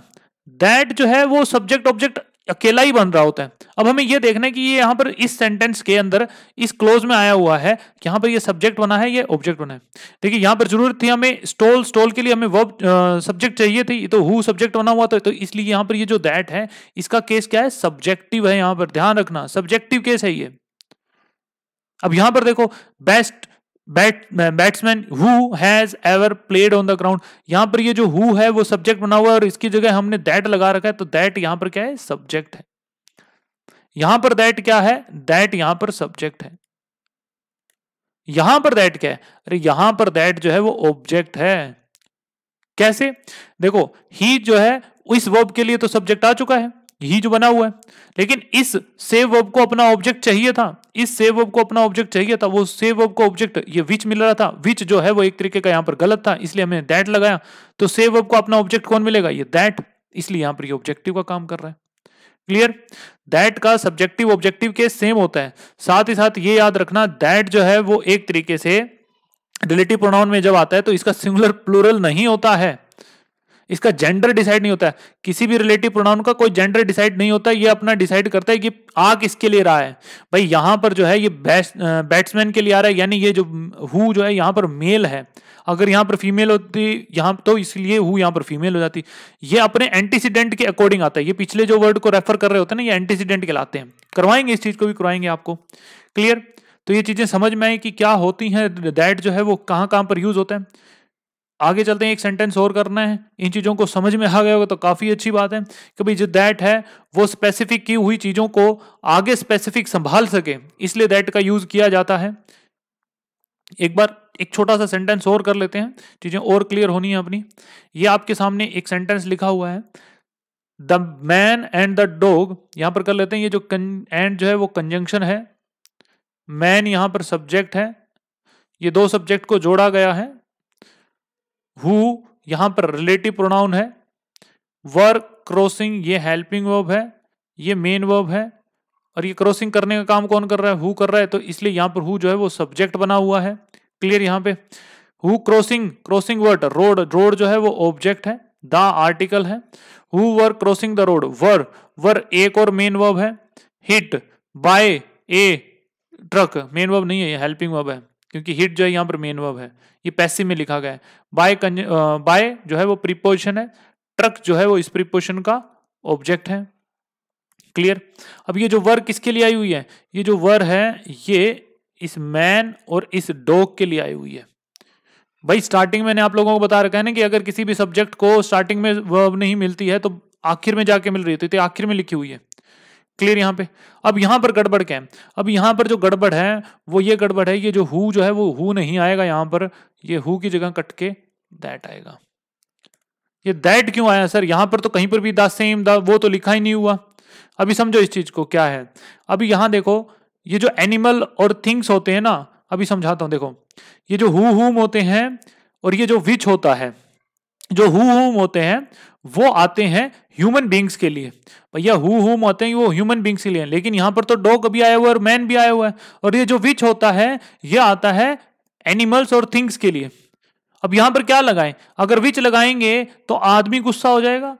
दैट जो है वो सब्जेक्ट ऑब्जेक्ट अकेला ही बन रहा होता है अब हमें यह देखना है कि ये यहां पर इस सेंटेंस के अंदर इस क्लोज में आया हुआ है कि यहां पर ये सब्जेक्ट बना है ये ऑब्जेक्ट बना है देखिए यहां पर जरूरत थी हमें स्टोल स्टोल के लिए हमें वर्ब सब्जेक्ट चाहिए थी तो हु सब्जेक्ट बना हुआ था तो इसलिए यहां पर ये जो दैट है इसका केस क्या है सब्जेक्टिव है यहां पर ध्यान रखना सब्जेक्टिव केस है ये अब यहां पर देखो best bat batsman who has ever played on the ground यहां पर ये जो हु है वो सब्जेक्ट बना हुआ है और इसकी जगह हमने दैट लगा रखा है तो दैट यहां पर क्या है सब्जेक्ट है यहां पर दैट क्या है दैट यहां पर सब्जेक्ट है यहां पर दैट क्या है अरे यहां पर दैट जो है वो ऑब्जेक्ट है कैसे देखो ही जो है इस वर्ब के लिए तो सब्जेक्ट आ चुका है ही जो बना हुआ है लेकिन इस सेव वर्ब को अपना ऑब्जेक्ट चाहिए था इस सेव वर्ब को अपना ऑब्जेक्ट चाहिए था वो सेव वर्ब का ऑब्जेक्ट ये विच मिल रहा था विच जो है वो एक तरीके का यहाँ पर गलत था इसलिए हमने दैट लगाया तो सेव वर्ब को अपना ऑब्जेक्ट कौन मिलेगा ये दैट इसलिए यहाँ पर ये ऑब्जेक्टिव का काम कर रहा है क्लियर दैट का सब्जेक्टिव ऑब्जेक्टिव के सेम होता है साथ ही साथ ये याद रखना दैट जो है वो एक तरीके से रिलेटिव प्रोनाउन में जब आता है तो इसका सिंगुलर प्लूरल नहीं होता है इसका जेंडर डिसाइड नहीं होता है किसी भी रिलेटिव प्रोनाउन का कोई जेंडर डिसाइड नहीं होता ये अपना डिसाइड करता है कि आ किसके लिए रहा है भाई यहां पर जो है ये बैट्समैन के लिए आ रहा है यानी ये जो हु जो है यहाँ पर मेल है अगर यहां पर फीमेल होती यहां तो इसलिए हु यहाँ पर फीमेल हो जाती ये अपने एंटीसीडेंट के अकॉर्डिंग आता है ये पिछले जो वर्ड को रेफर कर रहे होते हैं ना ये एंटीसीडेंट कहलाते हैं करवाएंगे इस चीज़ को भी करवाएंगे आपको क्लियर तो ये चीज़ें समझ में आई कि क्या होती हैं दैट जो है वो कहाँ कहाँ पर यूज़ होता है आगे चलते हैं एक सेंटेंस और करना है इन चीज़ों को समझ में आ गया होगा तो काफ़ी अच्छी बात है कि भाई जो दैट है वो स्पेसिफिक की हुई चीज़ों को आगे स्पेसिफिक संभाल सके इसलिए दैट का यूज़ किया जाता है एक बार एक छोटा सा सेंटेंस और कर लेते हैं चीज़ें और क्लियर होनी है अपनी ये आपके सामने एक सेंटेंस लिखा हुआ है the man and the dog यहां पर कर लेते हैं ये जो एंड जो है वो कंजंक्शन है मैन यहाँ पर सब्जेक्ट है ये दो सब्जेक्ट को जोड़ा गया है हु यहां पर रिलेटिव प्रोनाउन है वर्क क्रॉसिंग ये हेल्पिंग वर्ब है ये मेन वर्ब है और ये क्रॉसिंग करने का काम कौन कर रहा है हु कर रहा है तो इसलिए यहां पर हु जो है वो सब्जेक्ट बना हुआ है क्लियर यहां पे who crossing crossing word road road जो है वो ऑब्जेक्ट है द आर्टिकल है who were crossing the road were were एक और मेन वर्ब है hit by a truck main verb नहीं है ये हेल्पिंग वर्ब है क्योंकि हिट जो है यहाँ पर मेन वर्ब है ये पैसिव में लिखा गया है बाय बाय जो है वो प्रीपोजिशन है ट्रक जो है वो इस प्रीपोजिशन का ऑब्जेक्ट है क्लियर अब ये जो वर किसके लिए आई हुई है ये जो वर है ये इस मैन और इस डॉग के लिए आई हुई है भाई स्टार्टिंग में मैंने आप लोगों को बता रखा है ना कि अगर किसी भी सब्जेक्ट को स्टार्टिंग में वर्ब नहीं मिलती है तो आखिर में जाके मिल रही है तो आखिर में लिखी हुई है क्लियर यहाँ पे अब यहाँ पर गड़बड़ क्या है अब यहाँ पर जो गड़बड़ है वो ये गड़बड़ है ये जो हु जो है वो हु नहीं आएगा यहाँ पर ये हु की जगह कट के दैट आएगा ये दैट क्यों आया सर यहाँ पर तो कहीं पर भी द सेम द वो तो लिखा ही नहीं हुआ अभी समझो इस चीज को क्या है अभी यहाँ देखो ये जो एनिमल और थिंग्स होते हैं ना अभी समझाता हूँ देखो ये जो हु होते हैं और ये जो विच होता है जो हु हुम होते हैं वो आते हैं ह्यूमन बींग्स के लिए भैया हु हुम होते हैं वो ह्यूमन बींग्स के लिए लेकिन यहां पर तो डॉग भी आया हुआ है और मैन भी आया हुआ है और ये जो विच होता है ये आता है एनिमल्स और थिंग्स के लिए अब यहां पर क्या लगाएं अगर विच लगाएंगे तो आदमी गुस्सा हो जाएगा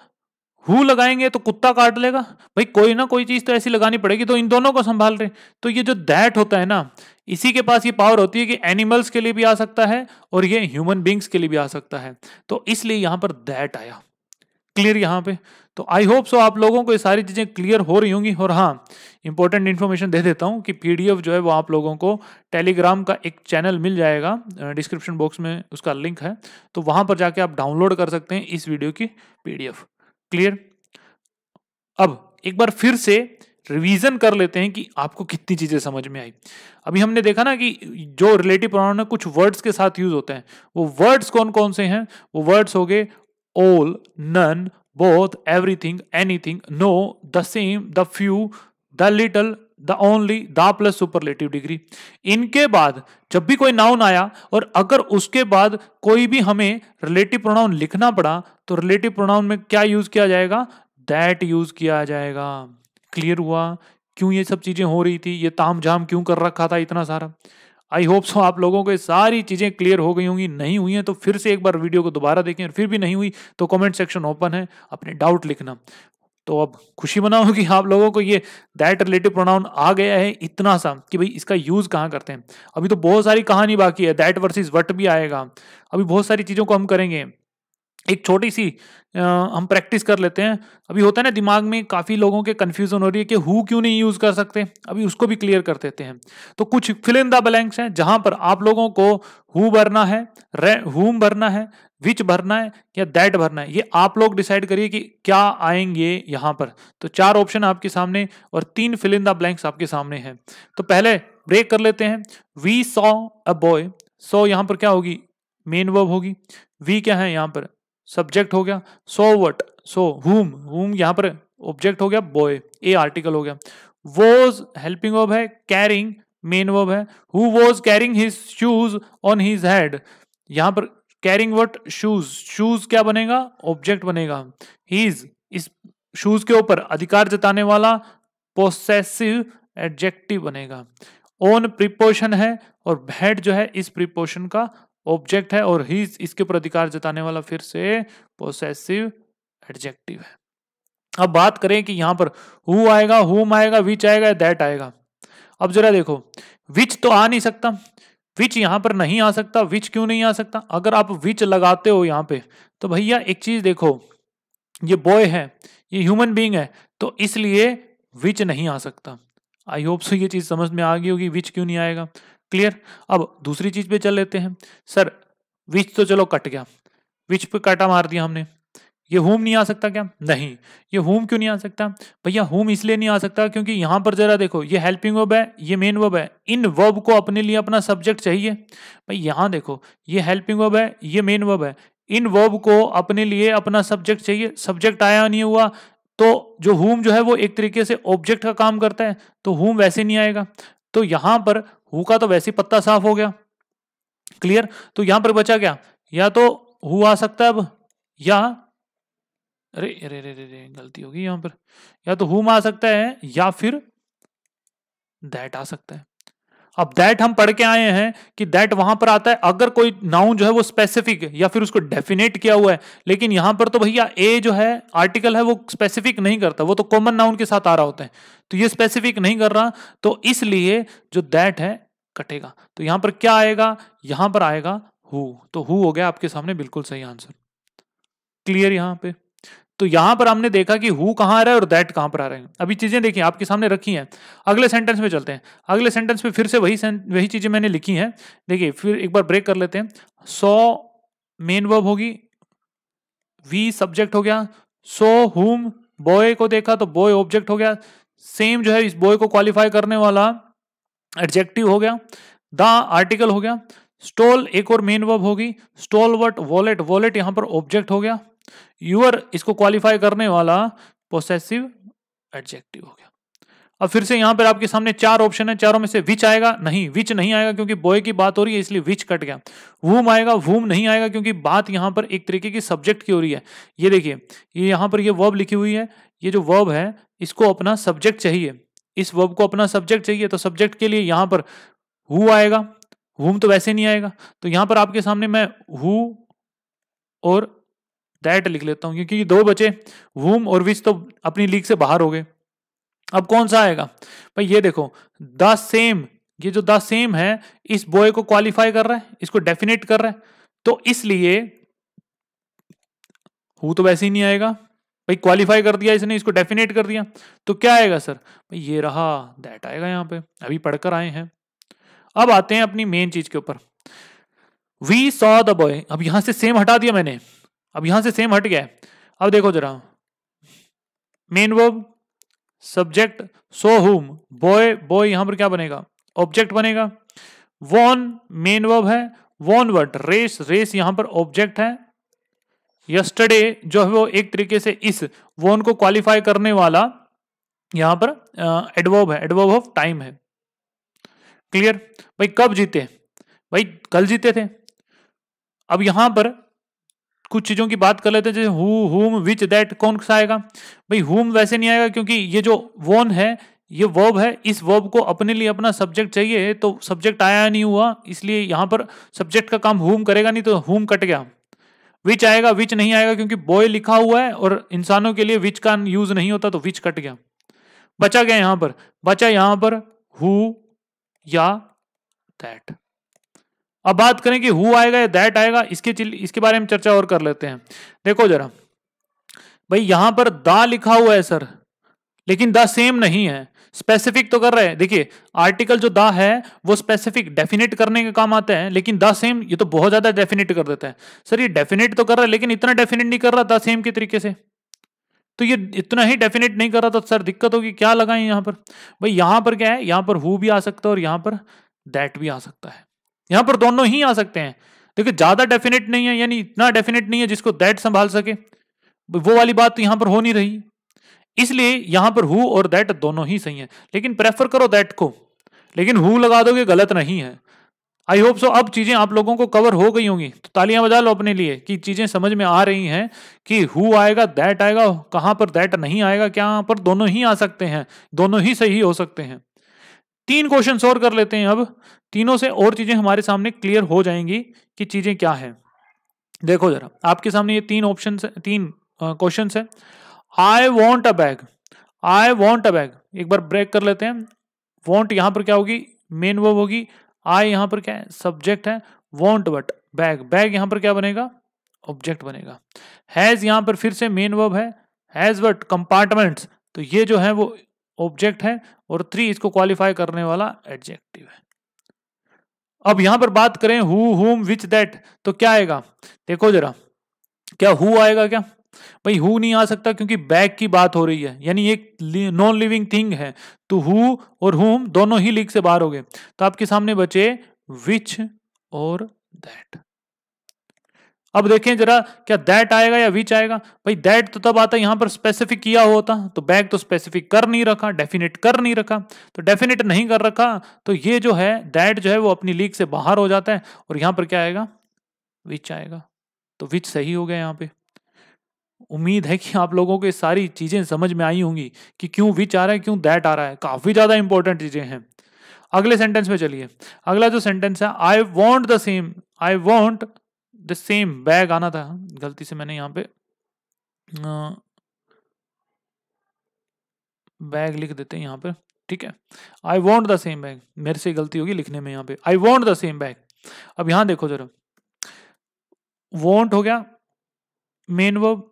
हु लगाएंगे तो कुत्ता काट लेगा भाई कोई ना कोई चीज तो ऐसी लगानी पड़ेगी तो इन दोनों को संभाल रहे तो ये जो दैट होता है ना इसी के पास ये पावर होती है कि एनिमल्स के लिए भी आ सकता है और ये ह्यूमन बींग्स के लिए भी आ सकता है तो इसलिए यहाँ पर दैट आया क्लियर यहाँ पे तो आई होप सो आप लोगों को ये सारी चीज़ें क्लियर हो रही होंगी और हाँ इंपॉर्टेंट इन्फॉर्मेशन दे देता हूँ कि पीडीएफ जो है वो आप लोगों को टेलीग्राम का एक चैनल मिल जाएगा डिस्क्रिप्शन बॉक्स में उसका लिंक है तो वहां पर जाके आप डाउनलोड कर सकते हैं इस वीडियो की पीडीएफ क्लियर अब एक बार फिर से रिवीजन कर लेते हैं कि आपको कितनी चीजें समझ में आई अभी हमने देखा ना कि जो रिलेटिव प्रोनाउन है कुछ वर्ड्स के साथ यूज होते हैं वो वर्ड्स कौन कौन से हैं वो वर्ड्स हो गए all none both everything anything no the same the few the little the only the plus superlative degree इनके बाद जब भी कोई नाउन आया और अगर उसके बाद कोई भी हमें रिलेटिव प्रोनाउन लिखना पड़ा तो रिलेटिव प्रोनाउन में क्या यूज किया जाएगा दैट यूज किया जाएगा क्लियर हुआ क्यों ये सब चीजें हो रही थी ये ताम झाम क्यों कर रखा था इतना सारा आई होप सो आप लोगों को ये सारी चीज़ें क्लियर हो गई होंगी नहीं हुई हैं तो फिर से एक बार वीडियो को दोबारा देखें फिर भी नहीं हुई तो कमेंट सेक्शन ओपन है अपने डाउट लिखना तो अब खुशी मनाओ कि आप लोगों को ये दैट रिलेटिव प्रोनाउन आ गया है इतना सा कि भाई इसका यूज़ कहाँ करते हैं अभी तो बहुत सारी कहानी बाकी है दैट वर्सेस वट भी आएगा अभी बहुत सारी चीज़ों को हम करेंगे एक छोटी सी आ, हम प्रैक्टिस कर लेते हैं अभी होता है ना दिमाग में काफ़ी लोगों के कन्फ्यूज़न हो रही है कि हु क्यों नहीं यूज़ कर सकते अभी उसको भी क्लियर कर देते हैं तो कुछ फिल इन द ब्लैंक्स हैं जहां पर आप लोगों को हु भरना है हुम भरना है विच भरना है या दैट भरना है ये आप लोग डिसाइड करिए कि क्या आएंगे यहाँ पर तो चार ऑप्शन आपके सामने और तीन फिल इन द ब्लैंक्स आपके सामने हैं तो पहले ब्रेक कर लेते हैं we saw a boy so यहाँ पर क्या होगी मेन वर्ब होगी वी क्या है यहाँ पर सब्जेक्ट हो गया सो वट सो हुम हुम यहाँ पर ऑब्जेक्ट हो गया बॉय ए आर्टिकल हो गया वॉज हेल्पिंग वर्ब है कैरिंग मेन वर्ब है who was carrying his shoes on his head यहाँ पर कैरिंग वट शूज शूज क्या बनेगा ऑब्जेक्ट बनेगा हीज इस शूज के ऊपर अधिकार जताने वाला पोसेसिव एडजेक्टिव बनेगा ओन प्रिपोशन है और भेड जो है इस प्रिपोशन का ऑब्जेक्ट है और ही इसके ऊपर अधिकार जताने वाला फिर से पोसेसिव एडजेक्टिव है अब बात करें कि यहां पर हु आएगा हुम आएगा विच आएगा दैट आएगा अब जरा देखो विच तो आ नहीं सकता विच यहां पर नहीं आ सकता विच क्यों नहीं आ सकता अगर आप विच लगाते हो यहां पे तो भैया एक चीज देखो ये बॉय है ये ह्यूमन बींग है तो इसलिए विच नहीं आ सकता आई होप सो ये चीज समझ में आ गई होगी विच क्यों नहीं आएगा क्लियर अब दूसरी चीज पे चल लेते हैं सर विच तो चलो कट गया विच पे काटा मार दिया हमने ये होम नहीं आ सकता क्या नहीं ये होम क्यों नहीं आ सकता भैया होम इसलिए नहीं आ सकता क्योंकि यहां पर जरा देखो ये हेल्पिंग वर्ब है ये मेन वर्ब है इन वर्ब को अपने लिए अपना सब्जेक्ट चाहिए भाई यहां देखो ये हेल्पिंग वर्ब है ये मेन वर्ब है इन वर्ब को अपने लिए अपना सब्जेक्ट चाहिए सब्जेक्ट आया नहीं हुआ तो जो होम जो है वो एक तरीके से ऑब्जेक्ट का काम करता है तो होम वैसे नहीं आएगा तो यहां पर हु का तो वैसे पत्ता साफ हो गया क्लियर तो यहां पर बचा क्या या तो हु आ सकता है अब या अरे अरे अरे अरे गलती होगी यहां पर या तो हुम आ सकता है या फिर दैट आ सकता है अब दैट हम पढ़ के आए हैं कि दैट वहां पर आता है अगर कोई नाउन जो है वो स्पेसिफिक या फिर उसको डेफिनेट किया हुआ है लेकिन यहां पर तो भैया ए जो है आर्टिकल है वो स्पेसिफिक नहीं करता वो तो कॉमन नाउन के साथ आ रहा होता है तो ये स्पेसिफिक नहीं कर रहा तो इसलिए जो दैट है कटेगा तो यहां पर क्या आएगा यहां पर आएगा हु तो हु हो गया आपके सामने बिल्कुल सही आंसर क्लियर यहां पर तो यहां पर हमने देखा कि हु कहां आ रहा है और दैट कहां पर आ रहे हैं अभी चीजें देखिए आपके सामने रखी हैं अगले सेंटेंस में चलते हैं अगले सेंटेंस में फिर से वही वही चीजें मैंने लिखी हैं देखिए फिर एक बार ब्रेक कर लेते हैं सौ मेन वर्ब होगी वी सब्जेक्ट हो गया सो हुम बॉय को देखा तो बॉय ऑब्जेक्ट हो गया सेम जो है इस बॉय को क्वालिफाई करने वाला एडजेक्टिव हो गया द आर्टिकल हो गया स्टोल एक और मेन वर्ब होगी स्टोल वट वॉलेट वॉलेट यहां पर ऑब्जेक्ट हो गया यूअर इसको क्वालिफाई करने वाला पोसेसिव एडजेक्टिव हो गया अब फिर से यहां पर आपके सामने चार ऑप्शन है चारों में से विच आएगा नहीं विच नहीं आएगा क्योंकि बॉय की बात हो रही है इसलिए विच कट गया वूम आएगा वूम नहीं आएगा क्योंकि बात यहां पर एक तरीके की सब्जेक्ट की हो रही है ये देखिए ये यहां पर ये वर्ब लिखी हुई है ये जो वर्ब है इसको अपना सब्जेक्ट चाहिए इस वर्ब को अपना सब्जेक्ट चाहिए तो सब्जेक्ट के लिए यहां पर हु आएगा हुम तो वैसे नहीं आएगा तो यहां पर आपके सामने मैं हु और दैट लिख लेता हूं क्योंकि दो बचे वूम और विच तो अपनी लीग से बाहर हो गए अब कौन सा आएगा भाई ये देखो द सेम ये जो द सेम है इस बॉय को क्वालिफाई कर रहा है इसको डेफिनेट कर रहा है तो इसलिए हु तो वैसे ही नहीं आएगा भाई क्वालिफाई कर दिया इसने इसको डेफिनेट कर दिया तो क्या आएगा सर भाई ये रहा दैट आएगा यहां पे अभी पढ़कर आए हैं अब आते हैं अपनी मेन चीज के ऊपर वी सॉ द बॉय अब यहां से सेम हटा दिया मैंने अब यहां से सेम हट गया है अब देखो जरा मेन वर्ब सब्जेक्ट सो हुम बॉय बॉय यहां पर क्या बनेगा ऑब्जेक्ट बनेगा वॉन मेन वर्ब है वॉन वर्ड रेस रेस यहां पर ऑब्जेक्ट है यस्टरडे जो है वो एक तरीके से इस वॉन को क्वालिफाई करने वाला यहां पर एडवर्ब है एडवर्ब ऑफ टाइम है क्लियर भाई कब जीते भाई कल जीते थे अब यहां पर कुछ चीज़ों की बात कर लेते हैं जैसे हुम विच दैट कौन सा आएगा भाई हुम वैसे नहीं आएगा क्योंकि ये जो वोन है ये वर्ब है इस वर्ब को अपने लिए अपना सब्जेक्ट चाहिए तो सब्जेक्ट आया नहीं हुआ इसलिए यहाँ पर सब्जेक्ट का काम हुम करेगा नहीं तो हुम कट गया विच आएगा विच नहीं आएगा क्योंकि बॉय लिखा हुआ है और इंसानों के लिए विच का यूज नहीं होता तो विच कट गया बचा गया यहाँ पर बचा यहाँ पर हु या दैट अब बात करें कि हु आएगा या दैट आएगा इसके इसके बारे में चर्चा और कर लेते हैं देखो जरा भाई यहां पर दा लिखा हुआ है सर लेकिन द सेम नहीं है स्पेसिफिक तो कर रहे हैं देखिए आर्टिकल जो दा है वो स्पेसिफिक डेफिनेट करने के काम आते हैं लेकिन द सेम ये तो बहुत ज्यादा डेफिनेट कर देता है सर ये डेफिनेट तो कर रहा है लेकिन इतना डेफिनेट नहीं कर रहा द सेम के तरीके से तो ये इतना ही डेफिनेट नहीं कर रहा तो सर दिक्कत होगी क्या लगाए यहाँ पर भाई यहां पर क्या है यहां पर हु भी आ सकता है और यहाँ पर दैट भी आ सकता है यहां पर दोनों ही आ सकते हैं देखिए ज्यादा डेफिनेट नहीं है यानी इतना डेफिनेट नहीं है जिसको दैट संभाल सके वो वाली बात तो यहां पर हो नहीं रही इसलिए यहां पर हु और दैट दोनों ही सही है लेकिन प्रेफर करो दैट को लेकिन हु लगा दोगे गलत नहीं है आई होप सो अब चीजें आप लोगों को कवर हो गई होंगी तो तालियां बजा लो अपने लिए कि चीजें समझ में आ रही हैं कि हु आएगा दैट आएगा कहां पर दैट नहीं आएगा क्या पर दोनों ही आ सकते हैं दोनों ही सही हो सकते हैं तीन क्वेश्चन और कर लेते हैं अब तीनों से और चीजें हमारे सामने क्लियर हो जाएंगी कि चीजें क्या है देखो जरा आपके सामने ये तीन ऑप्शन तीन क्वेश्चन है I want a bag I want a bag एक बार ब्रेक कर लेते हैं वॉन्ट यहां पर क्या होगी मेन वो होगी आई यहां पर क्या है सब्जेक्ट है वॉन्ट बट बैग बैग यहां पर क्या बनेगा ऑब्जेक्ट बनेगा हैज यहां पर फिर से मेन वर्ब है हैज बट कंपार्टमेंट्स तो ये जो है वो ऑब्जेक्ट है और थ्री इसको क्वालिफाई करने वाला एडजेक्टिव है अब यहां पर बात करें हु हुम विच दैट तो क्या आएगा देखो जरा क्या हु आएगा क्या भाई हु नहीं आ सकता क्योंकि बैग की बात हो रही है यानी एक नॉन लिविंग थिंग है तो हु और हुम दोनों ही लीग से बाहर हो गए तो आपके सामने बचे विच और दैट अब देखें जरा क्या दैट आएगा या विच आएगा भाई दैट तो तब आता यहां पर स्पेसिफिक किया होता तो बैग तो स्पेसिफिक कर नहीं रखा डेफिनेट कर नहीं रखा तो डेफिनेट नहीं कर रखा तो ये जो है दैट जो है वो अपनी लीक से बाहर हो जाता है और यहां पर क्या आएगा विच आएगा तो विच सही हो गया यहाँ पे उम्मीद है कि आप लोगों को सारी चीज़ें समझ में आई होंगी कि क्यों विच आ रहा है क्यों दैट आ रहा है काफ़ी ज़्यादा इंपॉर्टेंट चीज़ें हैं अगले सेंटेंस में चलिए अगला जो सेंटेंस है I want the same I want the same bag आना था गलती से मैंने यहाँ पे बैग लिख देते हैं यहाँ पर ठीक है I want the same bag मेरे से गलती होगी लिखने में यहाँ पे I want the same bag अब यहाँ देखो जरा वॉन्ट हो गया मेन वर्ब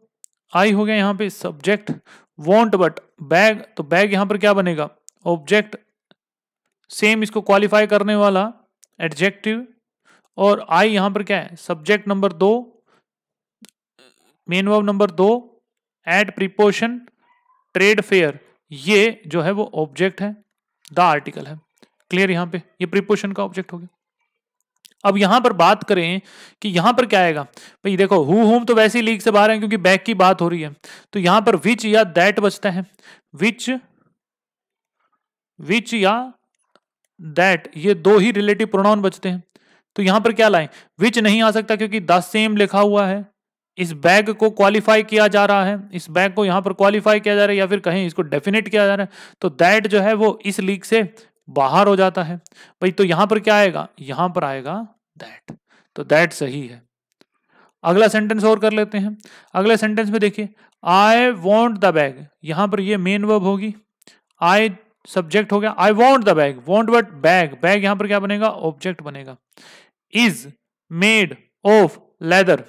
आई हो गया यहाँ पे सब्जेक्ट वॉन्ट बट बैग तो बैग यहाँ पर क्या बनेगा ऑब्जेक्ट सेम इसको क्वालिफाई करने वाला एडजेक्टिव और आई यहां पर क्या है सब्जेक्ट नंबर दो मेन वर्ब नंबर दो एट प्रिपोशन ट्रेड फेयर ये जो है वो ऑब्जेक्ट है द आर्टिकल है क्लियर यहां पे ये प्रिपोशन का ऑब्जेक्ट हो गया अब यहां पर बात करें कि यहां पर क्या आएगा भाई देखो हु होम तो वैसे ही लीक से बाहर है क्योंकि बैक की बात हो रही है तो यहां पर विच या दैट बचता है विच विच या दैट ये दो ही रिलेटिव प्रोनाउन बचते हैं तो यहां पर क्या लाएं विच नहीं आ सकता क्योंकि द सेम लिखा हुआ है इस बैग को क्वालिफाई किया जा रहा है इस बैग को यहां पर क्वालिफाई किया जा रहा है या फिर कहें इसको डेफिनेट किया जा रहा है तो दैट जो है वो इस लीक से बाहर हो जाता है भाई तो यहां पर क्या आएगा यहां पर आएगा दैट तो दैट सही है अगला सेंटेंस और कर लेते हैं अगले सेंटेंस में देखिए आई वॉन्ट द बैग यहां पर ये मेन वर्ब होगी आई सब्जेक्ट हो गया I want the bag want what bag bag यहां पर क्या बनेगा ऑब्जेक्ट बनेगा इज मेड ऑफ लेदर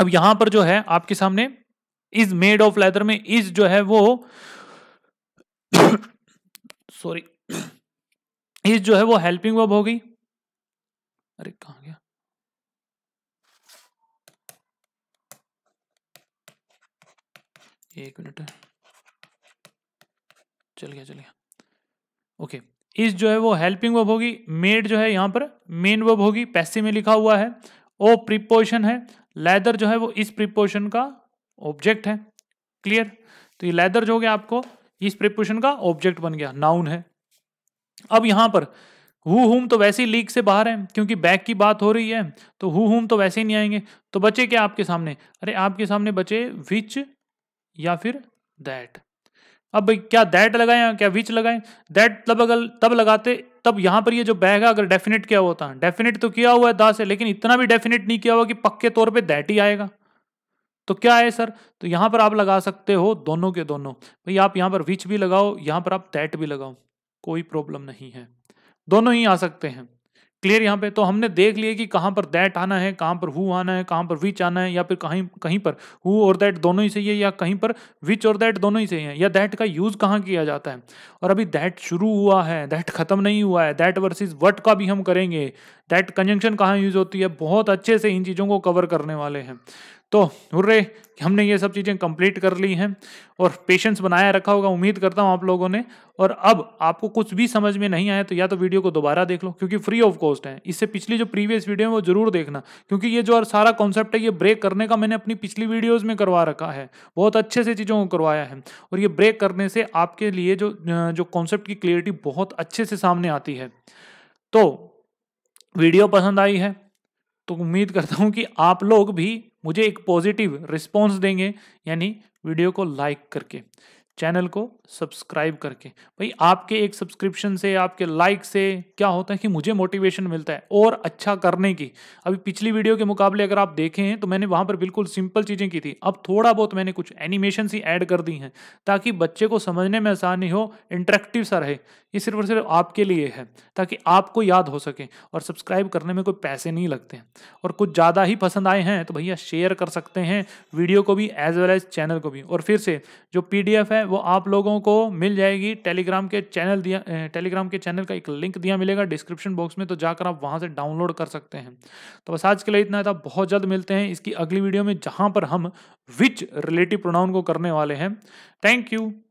अब यहां पर जो है आपके सामने इज मेड ऑफ लेदर में इज जो है वो सॉरी इज जो है वो हेल्पिंग वर्ब हो गई अरे कहा गया एक मिनट चल गया चल गया ओके okay. इज जो है वो हेल्पिंग वर्ब होगी मेड जो है यहाँ पर मेन वर्ब होगी पैसे में लिखा हुआ है ओ प्रिपोर्शन है लेदर जो है वो इस प्रिपोर्शन का ऑब्जेक्ट है क्लियर तो ये लेदर जो हो गया आपको इस प्रिपोर्शन का ऑब्जेक्ट बन गया नाउन है अब यहाँ पर हु हुम तो वैसे ही लीक से बाहर है क्योंकि बैक की बात हो रही है तो हु हुम तो वैसे ही नहीं आएंगे तो बचे क्या आपके सामने अरे आपके सामने बचे विच या फिर दैट अब भाई क्या दैट लगाएं क्या विच लगाएं दैट तब अगर तब लगाते तब यहाँ पर ये जो बैग है अगर डेफिनेट किया होता डेफिनेट तो किया हुआ है दा से लेकिन इतना भी डेफिनेट नहीं किया हुआ कि पक्के तौर पे दैट ही आएगा तो क्या है सर तो यहाँ पर आप लगा सकते हो दोनों के दोनों भाई आप यहाँ पर विच भी लगाओ यहाँ पर आप दैट भी लगाओ कोई प्रॉब्लम नहीं है दोनों ही आ सकते हैं क्लियर यहाँ पे तो हमने देख लिए कि कहाँ पर दैट आना है कहाँ पर हु आना है कहाँ पर विच आना है या फिर कहीं कहीं पर हु और दैट दोनों ही सही है या कहीं पर विच और दैट दोनों ही सही है या दैट का यूज़ कहाँ किया जाता है और अभी दैट शुरू हुआ है दैट ख़त्म नहीं हुआ है दैट वर्सेस वट का भी हम करेंगे दैट कंजंक्शन कहाँ यूज़ होती है बहुत अच्छे से इन चीज़ों को कवर करने वाले हैं तो हुर्रे हमने ये सब चीज़ें कंप्लीट कर ली हैं और पेशेंस बनाया रखा होगा उम्मीद करता हूँ आप लोगों ने और अब आपको कुछ भी समझ में नहीं आया तो या तो वीडियो को दोबारा देख लो क्योंकि फ्री ऑफ कॉस्ट है इससे पिछली जो प्रीवियस वीडियो है वो जरूर देखना क्योंकि ये जो सारा कॉन्सेप्ट है ये ब्रेक करने का मैंने अपनी पिछली वीडियोज़ में करवा रखा है बहुत अच्छे से चीज़ों को करवाया है और ये ब्रेक करने से आपके लिए जो जो कॉन्सेप्ट की क्लियरिटी बहुत अच्छे से सामने आती है तो वीडियो पसंद आई है तो उम्मीद करता हूँ कि आप लोग भी मुझे एक पॉजिटिव रिस्पॉन्स देंगे यानी वीडियो को लाइक करके चैनल को सब्सक्राइब करके भाई आपके एक सब्सक्रिप्शन से आपके लाइक से क्या होता है कि मुझे मोटिवेशन मिलता है और अच्छा करने की अभी पिछली वीडियो के मुकाबले अगर आप देखें तो मैंने वहाँ पर बिल्कुल सिंपल चीज़ें की थी अब थोड़ा बहुत मैंने कुछ एनिमेशन ही ऐड कर दी हैं ताकि बच्चे को समझने में आसानी हो इंट्रैक्टिव सा रहे ये सिर्फ और सिर्फ आपके लिए है ताकि आपको याद हो सके और सब्सक्राइब करने में कोई पैसे नहीं लगते हैं और कुछ ज़्यादा ही पसंद आए हैं तो भैया शेयर कर सकते हैं वीडियो को भी एज वेल एज चैनल को भी और फिर से जो पी है वो आप लोगों को मिल जाएगी टेलीग्राम के चैनल दिया टेलीग्राम के चैनल का एक लिंक दिया मिलेगा डिस्क्रिप्शन बॉक्स में तो जाकर आप वहाँ से डाउनलोड कर सकते हैं तो बस आज के लिए इतना था बहुत जल्द मिलते हैं इसकी अगली वीडियो में जहाँ पर हम विच रिलेटिव प्रोनाउन को करने वाले हैं थैंक यू